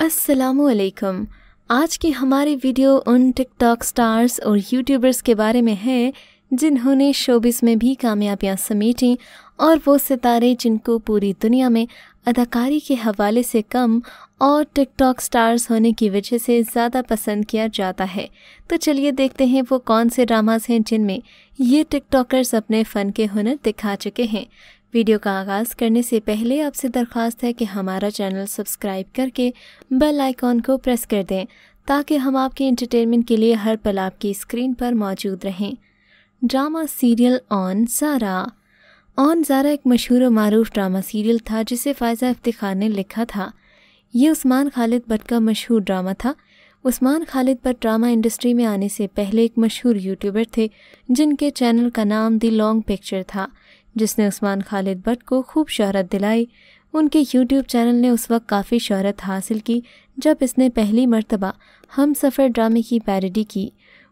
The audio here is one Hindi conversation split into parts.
असलकम आज की हमारी वीडियो उन टिकटॉक स्टार्स और यूट्यूबर्स के बारे में है जिन्होंने शोबिस में भी कामयाबियां समेटी और वो सितारे जिनको पूरी दुनिया में अदाकारी के हवाले से कम और टिकटॉक स्टार्स होने की वजह से ज़्यादा पसंद किया जाता है तो चलिए देखते हैं वो कौन से ड्रामास हैं जिनमें ये टिकटॉकर्स अपने फ़न के हुनर दिखा चुके हैं वीडियो का आगाज़ करने से पहले आपसे दरख्वास्त है कि हमारा चैनल सब्सक्राइब करके बेल आइकॉन को प्रेस कर दें ताकि हम आपके एंटरटेनमेंट के लिए हर पल आपकी स्क्रीन पर मौजूद रहें drama serial on Sara on Zara एक मशहूर और मरूफ ड्रामा सीरियल था जिसे फ़ायज़ा इफ्तार ने लिखा था ये उस्मान खालिद भट्ट का मशहूर ड्रामा था उस्मान खालिद भट्ट ड्रामा इंडस्ट्री में आने से पहले एक मशहूर यूट्यूबर थे जिनके चैनल का नाम दी लॉन्ग पिक्चर था जिसने उस्मान खालिद भट्ट को खूब शहरत दिलाई उनके यूट्यूब चैनल ने उस वक्त काफ़ी शहरत हासिल की जब इसने पहली मरतबा हम सफ़र ड्रामे की पैरडी की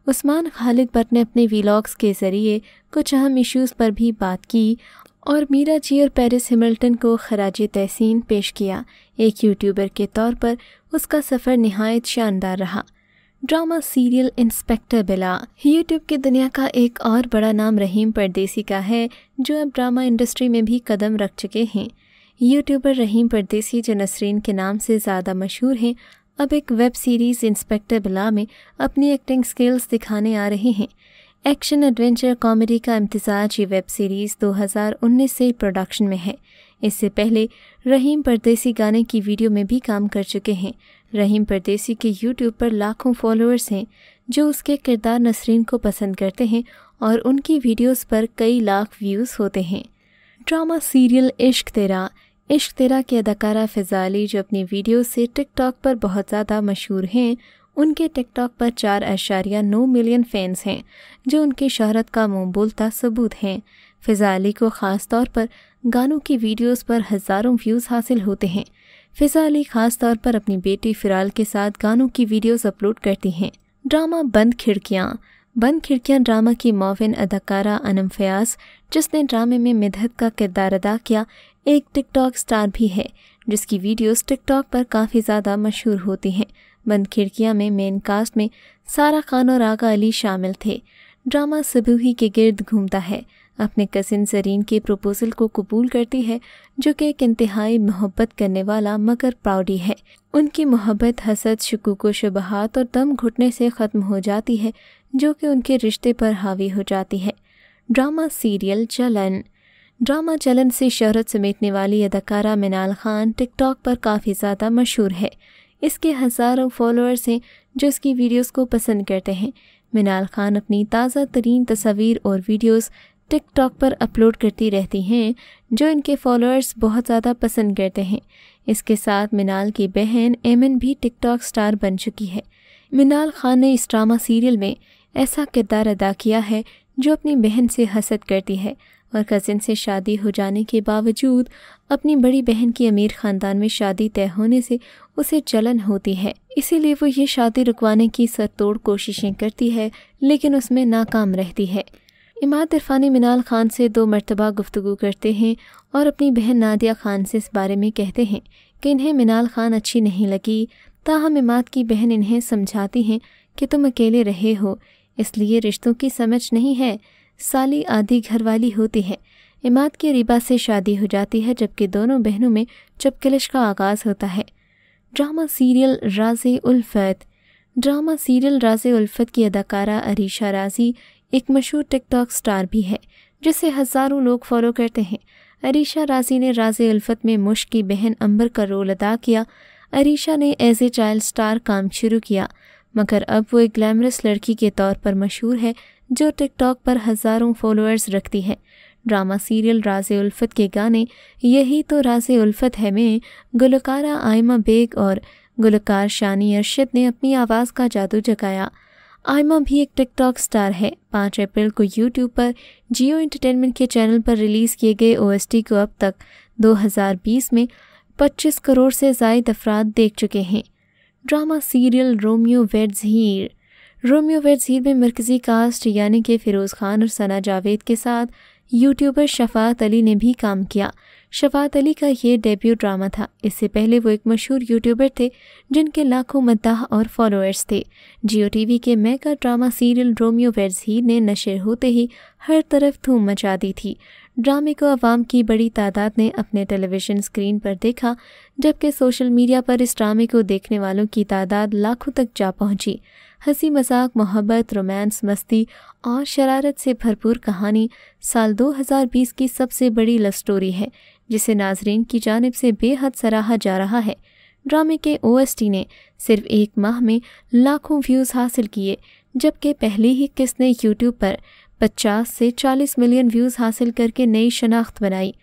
उस्मान खालिद भट्ट ने अपने वीलॉग्स के ज़रिए कुछ अहम इश्यूज़ पर भी बात की और मीरा जी और पेरिस हिमल्टन को खराज तहसीन पेश किया एक यूट्यूबर के तौर पर उसका सफ़र नहायत शानदार रहा ड्रामा सीरियल इंस्पेक्टर बिला यूट्यूब की दुनिया का एक और बड़ा नाम रहीम परदेसी का है जो अब ड्रामा इंडस्ट्री में भी कदम रख चुके हैं यूट्यूबर रहीम परदेसी जो नसरीन के नाम से ज़्यादा मशहूर हैं अब एक वेब सीरीज़ इंस्पेक्टर बिला में अपनी एक्टिंग स्किल्स दिखाने आ रहे हैं एक्शन एडवेंचर कॉमेडी का इम्तजाज ये वेब सीरीज़ 2019 से प्रोडक्शन में है इससे पहले रहीम परदेसी गाने की वीडियो में भी काम कर चुके हैं रहीम परदेसी के यूट्यूब पर लाखों फॉलोअर्स हैं जो उसके किरदार नसरीन को पसंद करते हैं और उनकी वीडियोस पर कई लाख व्यूज़ होते हैं ड्रामा सीरियल इश्क तेरा इश्क तेरा के अदाकारा फ़िज़ाली जो अपनी वीडियो से टिकटॉक पर बहुत ज़्यादा मशहूर हैं उनके टिकटॉक पर चार अशारिया नौ मिलियन फैंस हैं जो उनकी शहरत का मुंह बोलता सबूत हैं फ़िज़ाली को ख़ास तौर पर गानों की वीडियोस पर हज़ारों व्यूज़ हासिल होते हैं फिजा अली खास तौर पर अपनी बेटी फ़िराल के साथ गानों की वीडियोस अपलोड करती हैं ड्रामा बंद खिड़कियाँ बंद खिड़कियाँ ड्रामा की मोविन अदाकारा अनम फयाज जिसने ड्रामे में मिधत का किरदार अदा किया एक टिकटॉक स्टार भी है जिसकी वीडियोस टिकटॉक पर काफ़ी ज़्यादा मशहूर होती हैं बंद खिड़कियाँ में मेन कास्ट में सारा खान और आगा अली शामिल थे ड्रामा सबूही के गिर्द घूमता है अपने कसिन सरीन के प्रपोज़ल को कबूल करती है जो कि एक इंतहाई मोहब्बत करने वाला मगर प्राउडी है उनकी मोहब्बत हसद शकुको व और दम घुटने से ख़त्म हो जाती है जो कि उनके रिश्ते पर हावी हो जाती है ड्रामा सीरियल चलन ड्रामा चलन से शहरत समेटने वाली अदाकारा मिनाल खान टिकटॉक पर काफ़ी ज़्यादा मशहूर है इसके हज़ारों फॉलोअर्स हैं जो इसकी वीडियोस को पसंद करते हैं मिनाल खान अपनी ताज़ा तरीन तस्वीर और वीडियोस टिकटॉक पर अपलोड करती रहती हैं जो इनके फॉलोअर्स बहुत ज़्यादा पसंद करते हैं इसके साथ मिनाल की बहन एमन भी टिकटॉक स्टार बन चुकी है मिनाल खान ने इस ड्रामा सीरियल में ऐसा किरदार अदा किया है जो अपनी बहन से हसद करती है और कज़िन से शादी हो जाने के बावजूद अपनी बड़ी बहन की अमीर ख़ानदान में शादी तय होने से उसे जलन होती है इसीलिए वो ये शादी रुकवाने की तोड़ कोशिशें करती है लेकिन उसमें नाकाम रहती है इमाद इरफानी मिनाल ख़ान से दो मरतबा गुफ्तु करते हैं और अपनी बहन नादिया ख़ान से इस बारे में कहते हैं कि इन्हें मिनाल ख़ान अच्छी नहीं लगी ताहम इमाद की बहन इन्हें समझाती हैं कि तुम अकेले रहे हो इसलिए रिश्तों की समझ नहीं है साली आधी घरवाली होती है इमाद की रिबा से शादी हो जाती है जबकि दोनों बहनों में कलश का आगाज़ होता है ड्रामा सीरियल राज उल्फत ड्रामा सीरियल राज उल्फत की अदाकारा अरीशा राजी एक मशहूर टिकटॉक स्टार भी है जिसे हज़ारों लोग फॉलो करते हैं अरीशा राजी ने राजे अल्फत में मुश की बहन अंबर का रोल अदा किया अरीशा ने एज ए चाइल्ड स्टार काम शुरू किया मगर अब वो एक ग्लैमरस लड़की के तौर पर मशहूर है जो टिकटॉक पर हज़ारों फॉलोअर्स रखती है ड्रामा सीरियल राजे उल्फत के गाने यही तो राजे उल्फत है में गुलकारा आयमा बेग और गुलकार शानी अरशद ने अपनी आवाज़ का जादू जगाया आयमा भी एक टिकटॉक स्टार है पाँच अप्रैल को यूट्यूब पर जियो एंटरटेनमेंट के चैनल पर रिलीज़ किए गए ओ को अब तक 2020 में 25 करोड़ से जायद अफराद देख चुके हैं drama serial Romeo weds Heer Romeo weds Heer में मरकज़ी कास्ट यानी कि फ़िरोज़ खान और सना जावेद के साथ यूट्यूबर शफात अली ने भी काम किया शफात अली का ये डेब्यू ड्रामा था इससे पहले वो एक मशहूर यूट्यूबर थे जिनके लाखों मद्दाह और फॉलोअर्स थे जियो टीवी के मेगा ड्रामा सीरियल रोमियो वेर्जी ने नशे होते ही हर तरफ धूम मचा दी थी ड्रामे को आवाम की बड़ी तादाद ने अपने टेलीविज़न स्क्रीन पर देखा जबकि सोशल मीडिया पर इस ड्रामे को देखने वालों की तादाद लाखों तक जा पहुंची हंसी मजाक मोहब्बत रोमांस मस्ती और शरारत से भरपूर कहानी साल 2020 की सबसे बड़ी लव स्टोरी है जिसे नाजरीन की जानब से बेहद सराहा जा रहा है ड्रामे के टी ने सिर्फ एक माह में लाखों व्यूज़ हासिल किए जबकि पहली ही किस्त ने यूट्यूब पर 50 से 40 मिलियन व्यूज़ हासिल करके नई शनाख्त बनाई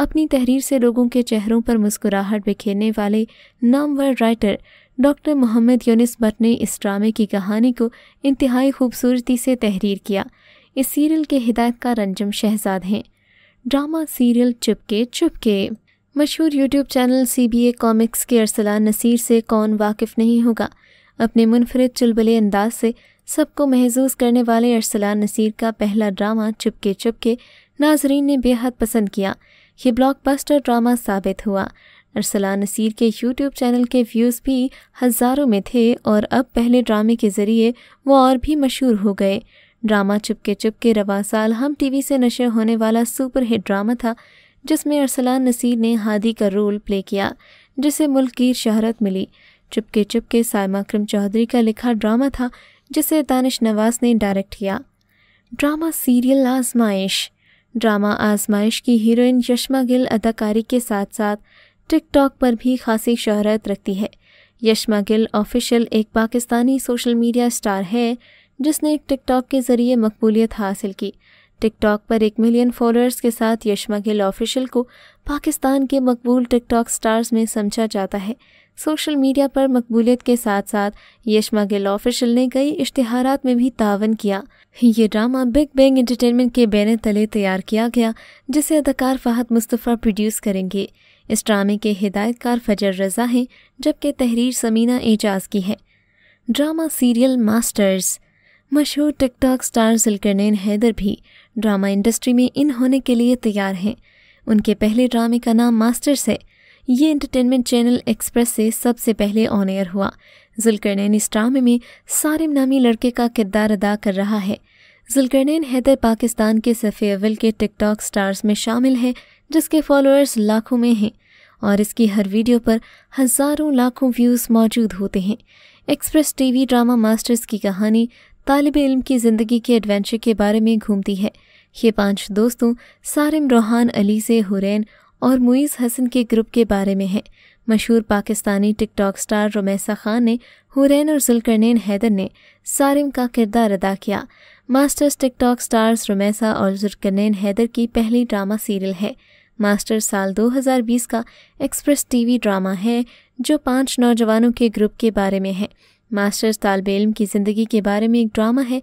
अपनी तहरीर से लोगों के चेहरों पर मुस्कुराहट बिखेरने वाले नामवर राइटर डॉक्टर मोहम्मद यूनिस भट ने इस ड्रामे की कहानी को इंतहाई खूबसूरती से तहरीर किया इस सीरियल के हिदायतकार रंजम शहजाद हैं ड्रामा सीरियल चुपके चुपके मशहूर YouTube channel C B A comics के अरसला नसीर से कौन वाकिफ़ नहीं होगा अपने मुनफरद चुलबले अंदाज से सबको महजूज करने वाले अरसला नसीर का पहला ड्रामा चुपके चुपके नाजरीन ने बेहद पसंद किया ये ब्लॉकबस्टर ड्रामा साबित हुआ अरसला नसीर के यूट्यूब चैनल के व्यूज़ भी हज़ारों में थे और अब पहले ड्रामे के ज़रिए वो और भी मशहूर हो गए ड्रामा चुपके चुपके रवा साल हम टीवी से नशे होने वाला सुपर हिट ड्रामा था जिसमें अरसलान नसीर ने हादी का रोल प्ले किया जिसे मुल्क की शहरत मिली चुपके चुपके सायमा करम चौधरी का लिखा ड्रामा था जिसे दानिश नवाज ने डायरेक्ट किया ड्रामा सीरियल आजमाइश ड्रामा आजमाइश की हीरोइन यशमा गिल अदाकारी के साथ साथ टिकटॉक पर भी खासी शहरत रखती है यशमा गिल ऑफिशियल एक पाकिस्तानी सोशल मीडिया स्टार है जिसने एक टिकटॉक के ज़रिए मकबूलियत हासिल की टिकटॉक पर एक मिलियन फॉलोअर्स के साथ यशमा गिल ऑफिशियल को पाकिस्तान के मकबूल टिकटॉक स्टार्स में समझा जाता है सोशल मीडिया पर मकबूलियत के साथ साथ यशमा गिल ऑफिशियल ने कई इश्तहारात में भी तावन किया ये ड्रामा बिग बैंग एंटरटेनमेंट के बैनर तले तैयार किया गया जिसे अदाकार फहद मुस्तफ़ा प्रोड्यूस करेंगे इस ड्रामे के हिदायतकार फजर रजा हैं जबकि तहरीर समीना एजाज की है ड्रामा सीरियल मास्टर्स मशहूर टिकटॉक स्टार जिलकरनैन हैदर भी ड्रामा इंडस्ट्री में इन होने के लिए तैयार हैं उनके पहले ड्रामे का नाम मास्टर्स है ये एंटरटेनमेंट चैनल एक्सप्रेस से सबसे पहले ऑन एयर हुआ जुलकरनैन इस ड्रामे में सारिम नामी लड़के का किरदार अदा कर रहा है जुलकरनैन हैदर पाकिस्तान के सफ़े अवल के टिकटॉक स्टार्स में शामिल है जिसके फॉलोअर्स लाखों में हैं और इसकी हर वीडियो पर हज़ारों लाखों व्यूज़ मौजूद होते हैं एक्सप्रेस टीवी ड्रामा मास्टर्स की कहानी तालब इल्म की ज़िंदगी के एडवेंचर के बारे में घूमती है ये पांच दोस्तों सारिम रोहान अली से हुरैन और मुइज़ हसन के ग्रुप के बारे में है मशहूर पाकिस्तानी टिकटॉक स्टार रोमैसा खान ने हुरैन और जुलकरनैन हैदर ने सारिम का किरदार अदा किया मास्टर्स टिकटॉक स्टार्स रोमैसा और जुलकरनैन हैदर की पहली ड्रामा सीरियल है मास्टर साल 2020 का एक्सप्रेस टीवी ड्रामा है जो पांच नौजवानों के ग्रुप के बारे में है मास्टर्स तालब इम की ज़िंदगी के बारे में एक ड्रामा है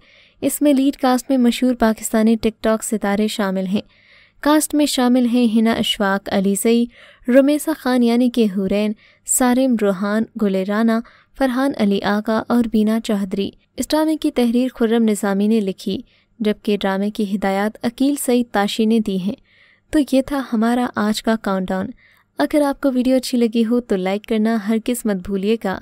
इसमें लीड कास्ट में मशहूर पाकिस्तानी टिकटॉक सितारे शामिल हैं कास्ट में शामिल हैं हिना अशफाक अलीसई रुमेसा खान यानी के हुरैन सारिम रूहान गुले राना फरहान अली आका और बीना चौधरी इस ड्रामे की तहरीर खुर्रम निज़ामी ने लिखी जबकि ड्रामे की हिदायत अकील सईद ताशी ने दी हैं तो ये था हमारा आज का काउंटडाउन अगर आपको वीडियो अच्छी लगी हो तो लाइक करना हर किस्मत भूलिएगा